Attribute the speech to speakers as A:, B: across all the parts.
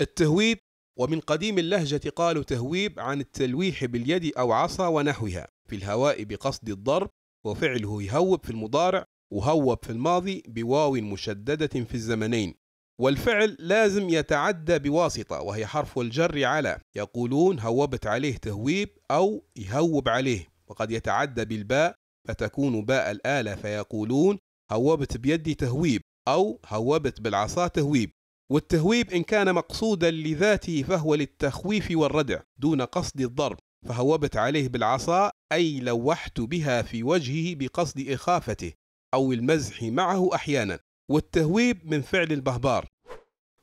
A: التهويب ومن قديم اللهجة قالوا تهويب عن التلويح باليد أو عصا ونحوها في الهواء بقصد الضرب وفعله يهوب في المضارع وهوب في الماضي بواو مشددة في الزمنين والفعل لازم يتعدى بواسطة وهي حرف الجر على يقولون هوبت عليه تهويب أو يهوب عليه وقد يتعدى بالباء فتكون باء الآلة فيقولون هوبت بيدي تهويب أو هوبت بالعصا تهويب والتهويب إن كان مقصودا لذاته فهو للتخويف والردع دون قصد الضرب فهوبت عليه بالعصا أي لوحت بها في وجهه بقصد إخافته أو المزح معه أحيانا والتهويب من فعل البهبار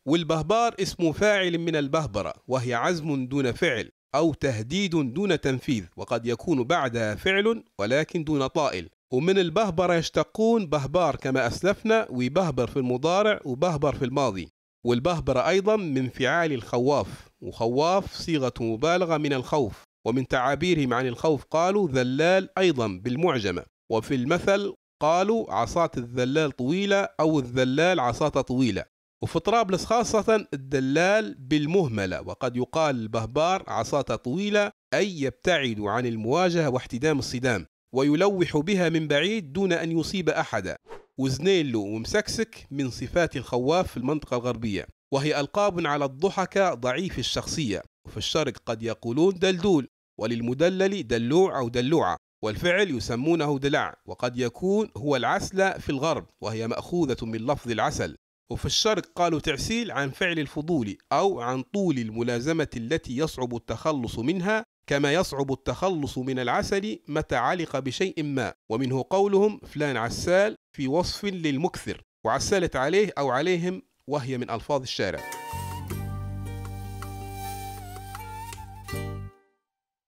A: والبهبار اسم فاعل من البهبرة وهي عزم دون فعل أو تهديد دون تنفيذ وقد يكون بعدها فعل ولكن دون طائل ومن البهبرة يشتقون بهبار كما أسلفنا وبهبر في المضارع وبهبر في الماضي والبهبرة أيضا من فعال الخواف وخواف صيغة مبالغة من الخوف ومن تعابيرهم عن الخوف قالوا ذلال أيضا بالمعجمة وفي المثل قالوا عصاة الذلال طويلة أو الذلال عصاته طويلة وفي طرابلس خاصة الدلال بالمهملة وقد يقال البهبار عصاته طويلة أي يبتعد عن المواجهة واحتدام الصدام ويلوح بها من بعيد دون أن يصيب أحدا وزنيلو ومسكسك من صفات الخواف في المنطقة الغربية وهي ألقاب على الضحكة ضعيف الشخصية وفي الشرق قد يقولون دلدول وللمدلل دلوع أو دلوعة والفعل يسمونه دلع وقد يكون هو العسلة في الغرب وهي مأخوذة من لفظ العسل وفي الشرق قالوا تعسيل عن فعل الفضول أو عن طول الملازمة التي يصعب التخلص منها كما يصعب التخلص من العسل متى علق بشيء ما ومنه قولهم فلان عسال في وصف للمكثر وعسلت عليه أو عليهم وهي من ألفاظ الشارع